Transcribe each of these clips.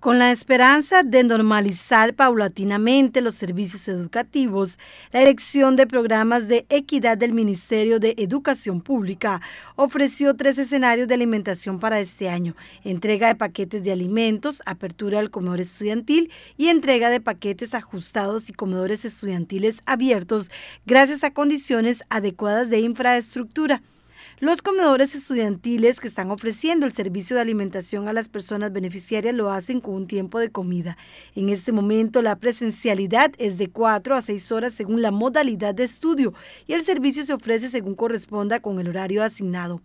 Con la esperanza de normalizar paulatinamente los servicios educativos, la elección de Programas de Equidad del Ministerio de Educación Pública ofreció tres escenarios de alimentación para este año, entrega de paquetes de alimentos, apertura del comedor estudiantil y entrega de paquetes ajustados y comedores estudiantiles abiertos gracias a condiciones adecuadas de infraestructura. Los comedores estudiantiles que están ofreciendo el servicio de alimentación a las personas beneficiarias lo hacen con un tiempo de comida. En este momento la presencialidad es de 4 a 6 horas según la modalidad de estudio y el servicio se ofrece según corresponda con el horario asignado.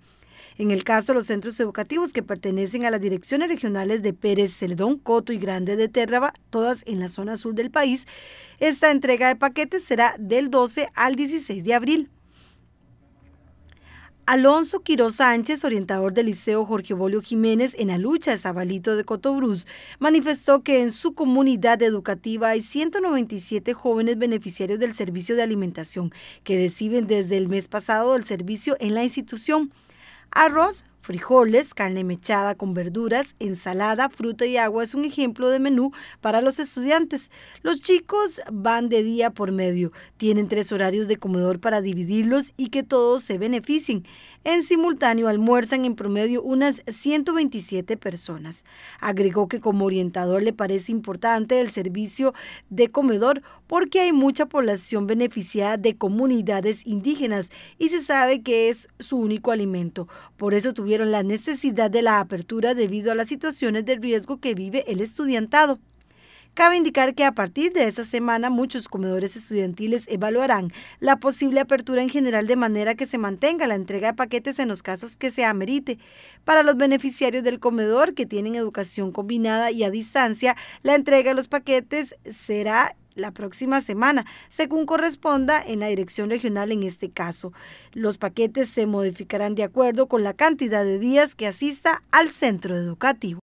En el caso de los centros educativos que pertenecen a las direcciones regionales de Pérez, Celedón, Coto y Grande de Térraba, todas en la zona sur del país, esta entrega de paquetes será del 12 al 16 de abril. Alonso Quiroz Sánchez, orientador del Liceo Jorge Bolio Jiménez en lucha de Zabalito de Cotobruz, manifestó que en su comunidad educativa hay 197 jóvenes beneficiarios del servicio de alimentación que reciben desde el mes pasado el servicio en la institución. Arroz, Frijoles, carne mechada con verduras, ensalada, fruta y agua es un ejemplo de menú para los estudiantes. Los chicos van de día por medio, tienen tres horarios de comedor para dividirlos y que todos se beneficien. En simultáneo almuerzan en promedio unas 127 personas. Agregó que como orientador le parece importante el servicio de comedor porque hay mucha población beneficiada de comunidades indígenas y se sabe que es su único alimento. Por eso tuvieron la necesidad de la apertura debido a las situaciones de riesgo que vive el estudiantado. Cabe indicar que a partir de esta semana muchos comedores estudiantiles evaluarán la posible apertura en general de manera que se mantenga la entrega de paquetes en los casos que se amerite. Para los beneficiarios del comedor que tienen educación combinada y a distancia, la entrega de los paquetes será la próxima semana, según corresponda en la dirección regional en este caso. Los paquetes se modificarán de acuerdo con la cantidad de días que asista al centro educativo.